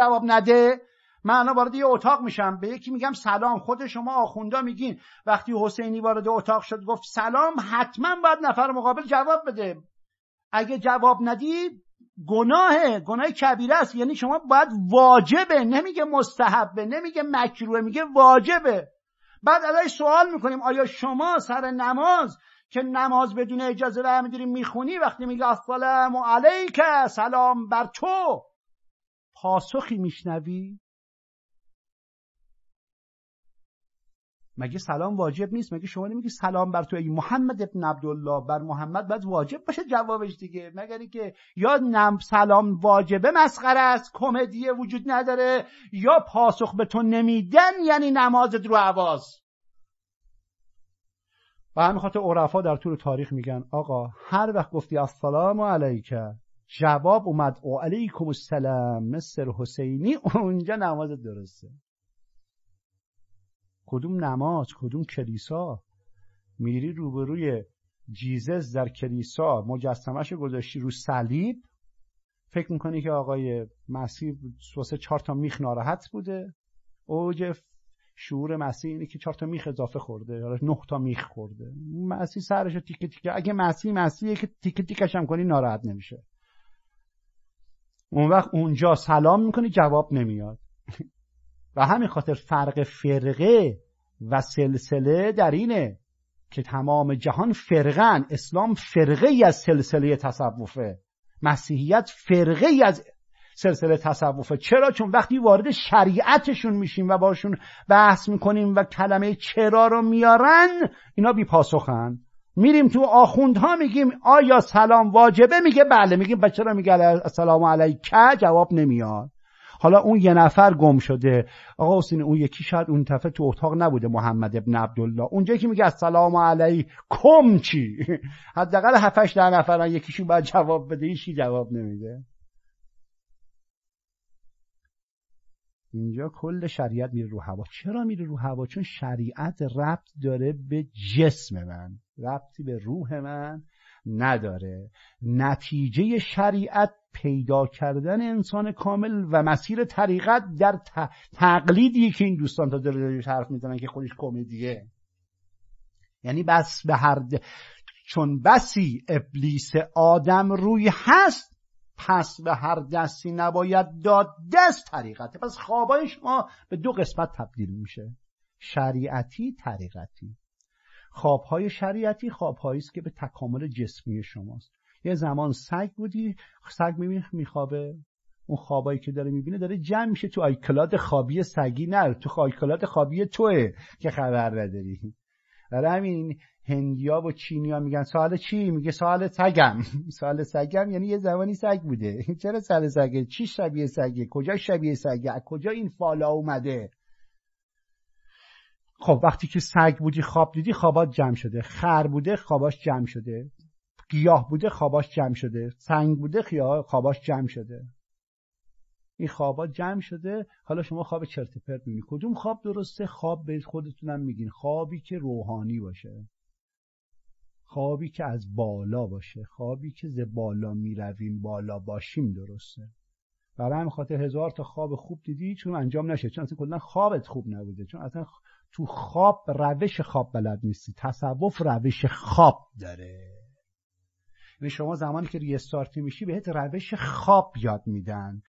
جواب نده من وارد یه اتاق میشم به یکی میگم سلام خود شما آخوندا میگین وقتی حسینی وارد اتاق شد گفت سلام حتما باید نفر مقابل جواب بده اگه جواب ندی گناهه گناه کبیره است یعنی شما باید واجبه نمیگه مستحبه نمیگه مکروه میگه واجبه بعد ازش سوال میکنیم آیا شما سر نماز که نماز بدون اجازه و همینجوری میخونی وقتی میگه السلام علیک سلام بر تو پاسخی میشنوی مگه سلام واجب نیست مگه شما نمیگی سلام بر تو ای محمد ابن عبدالله بر محمد باید واجب باشه جوابش دیگه مگر اینکه یا نم سلام واجبه مسخره است کمدی وجود نداره یا پاسخ به تو نمیدن یعنی نمازت رو عواز و همین خاطر عرفا در طول تاریخ میگن آقا هر وقت گفتی السلام علیکم جواب اومد و علیکم السلام مصر حسینی اونجا نماز درسته کدوم نماز کدوم کلیسا میری روبروی جیزس در کلیسا مجسمش گذاشتی رو صلیب فکر میکنی که آقای مسیح سوسه چهار تا میخ ناراحت بوده اوج شعور مسیح اینه که چهار تا میخ اضافه خورده حالا نه تا میخ خورده مسیح سرش تیکه تیکه اگه مسیح مسیحه که تیکه تیکش هم کنی ناراحت نمیشه اون وقت اونجا سلام میکنی جواب نمیاد و همین خاطر فرق فرقه و سلسله در اینه که تمام جهان فرقن اسلام فرقه ای از سلسله تصوفه مسیحیت فرقه ای از سلسله تصوفه چرا چون وقتی وارد شریعتشون میشیم و باشون بحث میکنیم و کلمه چرا رو میارن اینا بی میریم تو آخوندها میگیم آیا سلام واجبه میگه بله میگیم بچه را میگه السلام علیکه جواب نمیاد حالا اون یه نفر گم شده آقا حسین اون یکی شاید اون طرف تو اتاق نبوده محمد ابن عبدالله اونجا که میگه السلام کم چی حداقل هفتش در نفرن یکیشون باید جواب بده هیچکی جواب نمیده اینجا کل شریعت میره رو هوا چرا میره رو هوا چون شریعت ربط داره به جسم من ربطی به روح من نداره نتیجه شریعت پیدا کردن انسان کامل و مسیر طریقت در تقلیدی که این دوستان تا دلش حرف میزنن که خودش کمدیه یعنی بس به هر چون بسی ابلیس آدم روی هست پس به هر دستی نباید داد دست طریقته پس خوابای شما به دو قسمت تبدیل میشه شریعتی طریقتی خوابهای شریعتی خوابهایی است که به تکامل جسمی شماست یه زمان سگ بودی سگ میبینی میخوابه اون خوابایی که داره میبینه داره جمع میشه تو آیکلاد خوابی سگی نه تو آیکلاد خوابی توه که خبر نداری برای همین هندیا و چینیا میگن سال چی میگه سال سگم سال سگم یعنی یه زبانی سگ بوده چرا سال سگ؟ چی شبیه سگ؟ کجا شبیه سگ؟ کجا این فالا اومده خب وقتی که سگ بودی خواب دیدی خوابات جمع شده خر بوده خواباش جمع شده گیاه بوده خواباش جمع شده سنگ بوده خواباش جمع شده این خوابا جمع شده حالا شما خواب چرت پرت می‌بینید کدوم خواب درسته خواب به خودتونم میگین خوابی که روحانی باشه خوابی که از بالا باشه خوابی که ز بالا میرویم بالا باشیم درسته برای همین خاطر هزار تا خواب خوب دیدی چون انجام نشه چون اصلا کلا خوابت خوب نبوده چون اصلا تو خواب روش خواب بلد نیستی تصوف روش خواب داره یعنی شما زمانی که ریستارتی میشی بهت روش خواب یاد میدن